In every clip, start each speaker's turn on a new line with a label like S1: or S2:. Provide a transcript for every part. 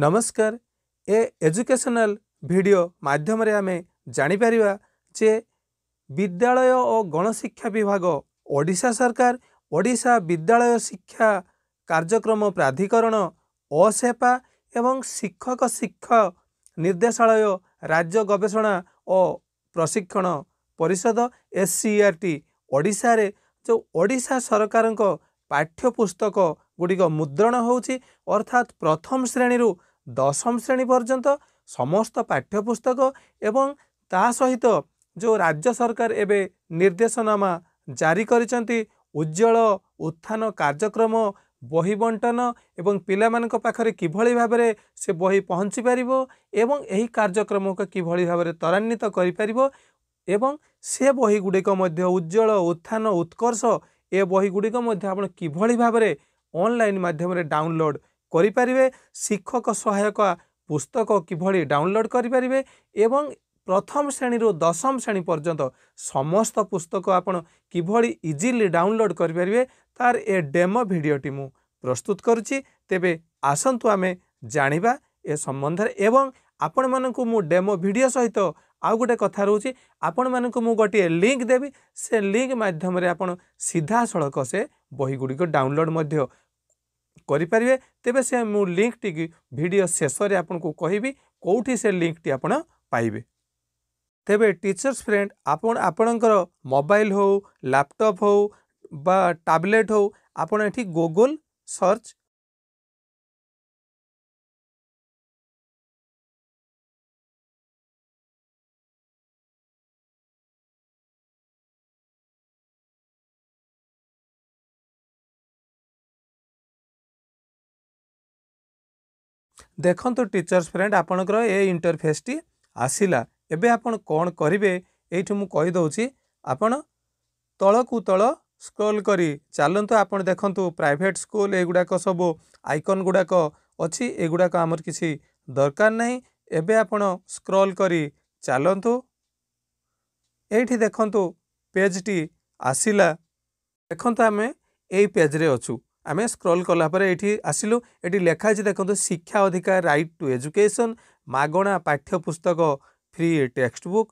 S1: ନମସ୍କାର ଏ educational video ମାଧ୍ୟମରେ ଆମେ ଜାଣିପାରିବା ଯେ ବିଦ୍ୟାଳୟ ଓ ଗଣଶିକ୍ଷା ବିଭାଗ ଓଡ଼ିଶା ସରକାର ଓଡ଼ିଶା ବିଦ୍ୟାଳୟ ଶିକ୍ଷା କାର୍ଯ୍ୟକ୍ରମ ପ୍ରାଧିକରଣ ଅସେପା ଏବଂ ଶିକ୍ଷକ ଶିକ୍ଷା ନିର୍ଦ୍ଦେଶାଳୟ ରାଜ୍ୟ ଗବେଷଣା ଓ ପ୍ରଶିକ୍ଷଣ ପରିଷଦ ଏସ୍ ସି ଆର୍ ଟି ଓଡ଼ିଶାରେ ଯେଉଁ ଓଡ଼ିଶା ସରକାରଙ୍କ ପାଠ୍ୟପୁସ୍ତକ ଗୁଡ଼ିକ ମୁଦ୍ରଣ ହେଉଛି ଅର୍ଥାତ୍ ପ୍ରଥମ ଶ୍ରେଣୀରୁ ଦଶମ ଶ୍ରେଣୀ ପର୍ଯ୍ୟନ୍ତ ସମସ୍ତ ପାଠ୍ୟପୁସ୍ତକ ଏବଂ ତା ସହିତ ଯେଉଁ ରାଜ୍ୟ ସରକାର ଏବେ ନିର୍ଦ୍ଦେଶନାମା ଜାରି କରିଛନ୍ତି ଉଜ୍ଜଳ ଉତ୍ଥାନ କାର୍ଯ୍ୟକ୍ରମ ବହି ବଣ୍ଟନ ଏବଂ ପିଲାମାନଙ୍କ ପାଖରେ କିଭଳି ଭାବରେ ସେ ବହି ପହଞ୍ଚି ପାରିବ ଏବଂ ଏହି କାର୍ଯ୍ୟକ୍ରମକୁ କିଭଳି ଭାବରେ ତ୍ୱରାନ୍ୱିତ କରିପାରିବ ଏବଂ ସେ ବହିଗୁଡ଼ିକ ମଧ୍ୟ ଉଜ୍ଜଳ ଉତ୍ଥାନ ଉତ୍କର୍ଷ ଏ ବହିଗୁଡ଼ିକ ମଧ୍ୟ ଆପଣ କିଭଳି ଭାବରେ ଅନଲାଇନ୍ ମାଧ୍ୟମରେ ଡାଉନଲୋଡ଼୍ କରିପାରିବେ ଶିକ୍ଷକ ସହାୟକ ପୁସ୍ତକ କିଭଳି ଡାଉନଲୋଡ଼୍ କରିପାରିବେ ଏବଂ ପ୍ରଥମ ଶ୍ରେଣୀରୁ ଦଶମ ଶ୍ରେଣୀ ପର୍ଯ୍ୟନ୍ତ ସମସ୍ତ ପୁସ୍ତକ ଆପଣ କିଭଳି ଇଜିଲି ଡାଉନଲୋଡ଼୍ କରିପାରିବେ ତାର ଏ ଡେମୋ ଭିଡ଼ିଓଟି ମୁଁ ପ୍ରସ୍ତୁତ କରୁଛି ତେବେ ଆସନ୍ତୁ ଆମେ ଜାଣିବା ଏ ସମ୍ବନ୍ଧରେ ଏବଂ ଆପଣମାନଙ୍କୁ ମୁଁ ଡେମୋ ଭିଡ଼ିଓ ସହିତ ଆଉ ଗୋଟେ କଥା ରହୁଛି ଆପଣମାନଙ୍କୁ ମୁଁ ଗୋଟିଏ ଲିଙ୍କ୍ ଦେବି ସେ ଲିଙ୍କ୍ ମାଧ୍ୟମରେ ଆପଣ ସିଧାସଳଖ ସେ ବହିଗୁଡ଼ିକ ଡାଉନଲୋଡ଼୍ ମଧ୍ୟ କରିପାରିବେ ତେବେ ସେ ମୁଁ ଲିଙ୍କ୍ଟିକି ଭିଡ଼ିଓ ଶେଷରେ ଆପଣଙ୍କୁ କହିବି କେଉଁଠି ସେ ଲିଙ୍କ୍ଟି ଆପଣ ପାଇବେ ତେବେ ଟିଚର୍ସ ଫ୍ରେଣ୍ଡ ଆପଣ ଆପଣଙ୍କର ମୋବାଇଲ୍ ହେଉ ଲ୍ୟାପଟପ୍ ହେଉ ବା ଟ୍ୟାବଲେଟ୍ ହେଉ ଆପଣ ଏଠି ଗୁଗୁଲ୍ ସର୍ଚ୍ଚ ଦେଖନ୍ତୁ ଟିଚର୍ସ ଫ୍ରେଣ୍ଡ ଆପଣଙ୍କର ଏ ଇଣ୍ଟରଫେସ୍ଟି ଆସିଲା ଏବେ ଆପଣ କ'ଣ କରିବେ ଏଇଠି ମୁଁ କହିଦେଉଛି ଆପଣ ତଳକୁ ତଳ ସ୍କ୍ରୋଲ୍ କରି ଚାଲନ୍ତୁ ଆପଣ ଦେଖନ୍ତୁ ପ୍ରାଇଭେଟ୍ ସ୍କୁଲ୍ ଏଗୁଡ଼ାକ ସବୁ ଆଇକନ୍ ଗୁଡ଼ାକ ଅଛି ଏଗୁଡ଼ାକ ଆମର କିଛି ଦରକାର ନାହିଁ ଏବେ ଆପଣ ସ୍କ୍ରଲ୍ କରି ଚାଲନ୍ତୁ ଏଇଠି ଦେଖନ୍ତୁ ପେଜ୍ଟି ଆସିଲା ଦେଖନ୍ତୁ ଆମେ ଏଇ ପେଜ୍ରେ ଅଛୁ ଆମେ ସ୍କ୍ରଲ୍ କଲାପରେ ଏଠି ଆସିଲୁ ଏଠି ଲେଖାହେଇଛି ଦେଖନ୍ତୁ ଶିକ୍ଷା ଅଧିକାର ରାଇଟ୍ ଟୁ ଏଜୁକେସନ୍ ମାଗଣା ପାଠ୍ୟପୁସ୍ତକ ଫ୍ରି ଟେକ୍ସଟ ବୁକ୍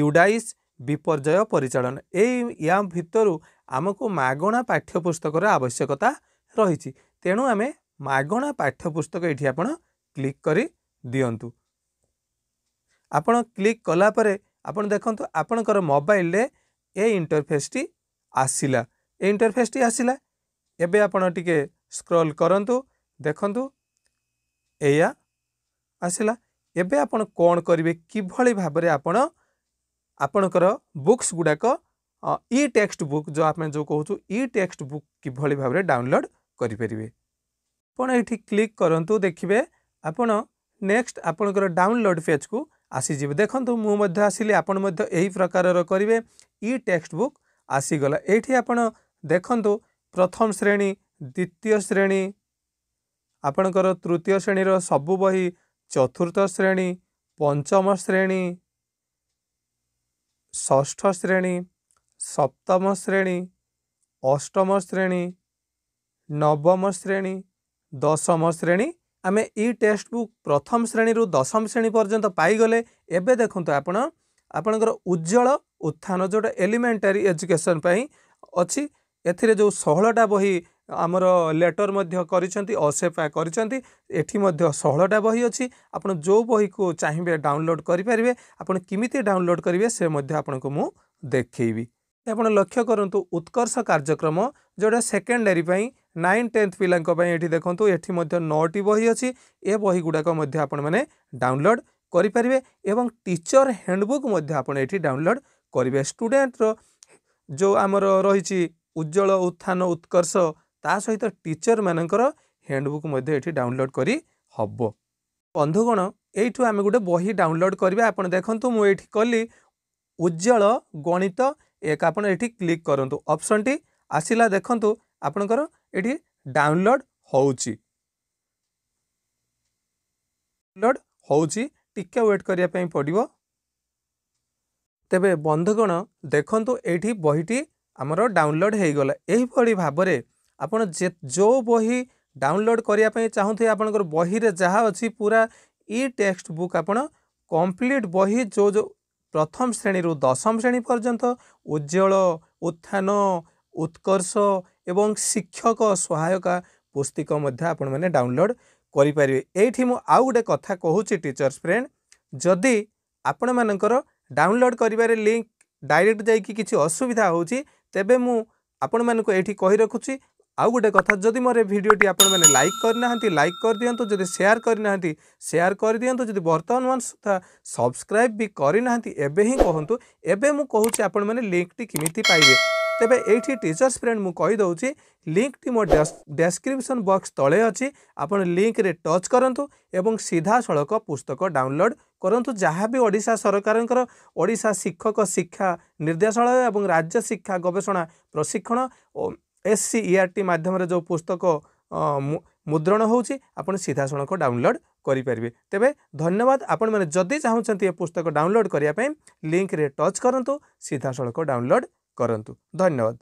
S1: ୟୁଡାଇସ୍ ବିପର୍ଯ୍ୟୟ ପରିଚାଳନା ଏଇ ୟା ଭିତରୁ ଆମକୁ ମାଗଣା ପାଠ୍ୟପୁସ୍ତକର ଆବଶ୍ୟକତା ରହିଛି ତେଣୁ ଆମେ ମାଗଣା ପାଠ୍ୟପୁସ୍ତକ ଏଠି ଆପଣ କ୍ଲିକ୍ କରି ଦିଅନ୍ତୁ ଆପଣ କ୍ଲିକ୍ କଲାପରେ ଆପଣ ଦେଖନ୍ତୁ ଆପଣଙ୍କର ମୋବାଇଲରେ ଏ ଇଣ୍ଟରଫେସ୍ଟି ଆସିଲା ଏ ଇଣ୍ଟରଫେସ୍ଟି ଆସିଲା ଏବେ ଆପଣ ଟିକେ ସ୍କ୍ରଲ୍ କରନ୍ତୁ ଦେଖନ୍ତୁ ଏଇଆ ଆସିଲା ଏବେ ଆପଣ କ'ଣ କରିବେ କିଭଳି ଭାବରେ ଆପଣ ଆପଣଙ୍କର ବୁକ୍ସ ଗୁଡ଼ାକ ଇ ଟେକ୍ସଟ ବୁକ୍ ଯେଉଁ ଆମେ ଯେଉଁ କହୁଛୁ ଇ ଟେକ୍ସଟ ବୁକ୍ କିଭଳି ଭାବରେ ଡାଉନଲୋଡ଼୍ କରିପାରିବେ ଆପଣ ଏଇଠି କ୍ଲିକ୍ କରନ୍ତୁ ଦେଖିବେ ଆପଣ ନେକ୍ସଟ ଆପଣଙ୍କର ଡାଉନଲୋଡ଼୍ ପେଜ୍କୁ ଆସିଯିବେ ଦେଖନ୍ତୁ ମୁଁ ମଧ୍ୟ ଆସିଲି ଆପଣ ମଧ୍ୟ ଏହି ପ୍ରକାରର କରିବେ ଇ ଟେକ୍ସଟ ବୁକ୍ ଆସିଗଲା ଏଇଠି ଆପଣ ଦେଖନ୍ତୁ ପ୍ରଥମ ଶ୍ରେଣୀ ଦ୍ୱିତୀୟ ଶ୍ରେଣୀ ଆପଣଙ୍କର ତୃତୀୟ ଶ୍ରେଣୀର ସବୁ ବହି ଚତୁର୍ଥ ଶ୍ରେଣୀ ପଞ୍ଚମ ଶ୍ରେଣୀ ଷଷ୍ଠ ଶ୍ରେଣୀ ସପ୍ତମ ଶ୍ରେଣୀ ଅଷ୍ଟମ ଶ୍ରେଣୀ ନବମ ଶ୍ରେଣୀ ଦଶମ ଶ୍ରେଣୀ ଆମେ ଇ ଟେକ୍ସଟ ବୁକ୍ ପ୍ରଥମ ଶ୍ରେଣୀରୁ ଦଶମ ଶ୍ରେଣୀ ପର୍ଯ୍ୟନ୍ତ ପାଇଗଲେ ଏବେ ଦେଖନ୍ତୁ ଆପଣ ଆପଣଙ୍କର ଉଜ୍ଜଳ ଉତ୍ଥାନ ଯେଉଁଟା ଏଲିମେଣ୍ଟାରୀ ଏଜୁକେସନ୍ ପାଇଁ ଅଛି ଏଥିରେ ଯେଉଁ ଷୋହଳଟା ବହି ଆମର ଲେଟର ମଧ୍ୟ କରିଛନ୍ତି ଅସେଫା କରିଛନ୍ତି ଏଠି ମଧ୍ୟ ଷୋହଳଟା ବହି ଅଛି ଆପଣ ଯେଉଁ ବହିକୁ ଚାହିଁବେ ଡାଉନଲୋଡ଼୍ କରିପାରିବେ ଆପଣ କେମିତି ଡାଉନଲୋଡ଼୍ କରିବେ ସେ ମଧ୍ୟ ଆପଣଙ୍କୁ ମୁଁ ଦେଖେଇବି ଆପଣ ଲକ୍ଷ୍ୟ କରନ୍ତୁ ଉତ୍କର୍ଷ କାର୍ଯ୍ୟକ୍ରମ ଯେଉଁଟା ସେକେଣ୍ଡାରୀ ପାଇଁ ନାଇନ୍ ଟେନ୍ଥ ପିଲାଙ୍କ ପାଇଁ ଏଠି ଦେଖନ୍ତୁ ଏଠି ମଧ୍ୟ ନଅଟି ବହି ଅଛି ଏ ବହିଗୁଡ଼ାକ ମଧ୍ୟ ଆପଣମାନେ ଡାଉନଲୋଡ଼ କରିପାରିବେ ଏବଂ ଟିଚର୍ ହ୍ୟାଣ୍ଡବୁକ୍ ମଧ୍ୟ ଆପଣ ଏଠି ଡାଉନଲୋଡ଼୍ କରିବେ ଷ୍ଟୁଡ଼େଣ୍ଟର ଯେଉଁ ଆମର ରହିଛି ଉଜ୍ଜଳ ଉତ୍ଥାନ ଉତ୍କର୍ଷ ତା ସହିତ ଟିଚରମାନଙ୍କର ହ୍ୟାଣ୍ଡବୁକ୍ ମଧ୍ୟ ଏଠି ଡାଉନଲୋଡ଼୍ କରି ହେବ ବନ୍ଧୁଗଣ ଏଇଠୁ ଆମେ ଗୋଟେ ବହି ଡାଉନଲୋଡ଼୍ କରିବା ଆପଣ ଦେଖନ୍ତୁ ମୁଁ ଏଇଠି କଲି ଉଜ୍ଜଳ ଗଣିତ ଏକ ଆପଣ ଏଇଠି କ୍ଲିକ୍ କରନ୍ତୁ ଅପସନ୍ଟି ଆସିଲା ଦେଖନ୍ତୁ ଆପଣଙ୍କର ଏଠି ଡାଉନଲୋଡ଼୍ ହେଉଛି ଡାଉନଲୋଡ଼୍ ହେଉଛି ଟିକେ ୱେଟ୍ କରିବା ପାଇଁ ପଡ଼ିବ ତେବେ ବନ୍ଧୁଗଣ ଦେଖନ୍ତୁ ଏଇଠି ବହିଟି ଆମର ଡାଉନଲୋଡ଼୍ ହେଇଗଲା ଏହିଭଳି ଭାବରେ ଆପଣ ଯେ ଯେଉଁ ବହି ଡାଉନଲୋଡ଼୍ କରିବା ପାଇଁ ଚାହୁଁଥିବେ ଆପଣଙ୍କର ବହିରେ ଯାହା ଅଛି ପୁରା ଇ ଟେକ୍ସଟ ବୁକ୍ ଆପଣ କମ୍ପ୍ଲିଟ୍ ବହି ଯେଉଁ ଯେଉଁ ପ୍ରଥମ ଶ୍ରେଣୀରୁ ଦଶମ ଶ୍ରେଣୀ ପର୍ଯ୍ୟନ୍ତ ଉଜ୍ଜଳ ଉତ୍ଥାନ ଉତ୍କର୍ଷ ଏବଂ ଶିକ୍ଷକ ସହାୟକା ପୁସ୍ତିକ ମଧ୍ୟ ଆପଣମାନେ ଡାଉନଲୋଡ଼୍ କରିପାରିବେ ଏଇଠି ମୁଁ ଆଉ ଗୋଟେ କଥା କହୁଛି ଟିଚର୍ସ ଫ୍ରେଣ୍ଡ ଯଦି ଆପଣମାନଙ୍କର ଡାଉନଲୋଡ଼୍ କରିବାରେ ଲିଙ୍କ ଡାଇରେକ୍ଟ ଯାଇକି କିଛି ଅସୁବିଧା ହେଉଛି ତେବେ ମୁଁ ଆପଣମାନଙ୍କୁ ଏଠି କହି ରଖୁଛି ଆଉ ଗୋଟେ କଥା ଯଦି ମୋର ଭିଡ଼ିଓଟି ଆପଣମାନେ ଲାଇକ୍ କରିନାହାନ୍ତି ଲାଇକ୍ କରିଦିଅନ୍ତୁ ଯଦି ସେୟାର କରିନାହାନ୍ତି ସେୟାର କରିଦିଅନ୍ତୁ ଯଦି ବର୍ତ୍ତମାନ ସୁଦ୍ଧା ସବସ୍କ୍ରାଇବ୍ ବି କରିନାହାନ୍ତି ଏବେ ହିଁ କହନ୍ତୁ ଏବେ ମୁଁ କହୁଛି ଆପଣମାନେ ଲିଙ୍କଟି କେମିତି ପାଇବେ ତେବେ ଏଇଠି ଟିଚର୍ସ ଫ୍ରେଣ୍ଡ ମୁଁ କହିଦେଉଛି ଲିଙ୍କଟି ମୋ ଡେସ୍କ୍ରିପସନ୍ ବକ୍ସ ତଳେ ଅଛି ଆପଣ ଲିଙ୍କରେ ଟଚ୍ କରନ୍ତୁ ଏବଂ ସିଧାସଳଖ ପୁସ୍ତକ ଡାଉନଲୋଡ଼୍ କରନ୍ତୁ ଯାହା ବି ଓଡ଼ିଶା ସରକାରଙ୍କର ଓଡ଼ିଶା ଶିକ୍ଷକ ଶିକ୍ଷା ନିର୍ଦ୍ଦେଶାଳୟ ଏବଂ ରାଜ୍ୟ ଶିକ୍ଷା ଗବେଷଣା ପ୍ରଶିକ୍ଷଣ ଓ ଏସ୍ ସି ଇ ଆର୍ ଟି ମାଧ୍ୟମରେ ଯେଉଁ ପୁସ୍ତକ ମୁଦ୍ରଣ ହେଉଛି ଆପଣ ସିଧାସଳଖ ଡାଉନଲୋଡ଼୍ କରିପାରିବେ ତେବେ ଧନ୍ୟବାଦ ଆପଣମାନେ ଯଦି ଚାହୁଁଛନ୍ତି ଏ ପୁସ୍ତକ ଡାଉନଲୋଡ଼୍ କରିବା ପାଇଁ ଲିଙ୍କରେ ଟଚ୍ କରନ୍ତୁ ସିଧାସଳଖ ଡାଉନଲୋଡ଼୍ करूँ धन्यवाद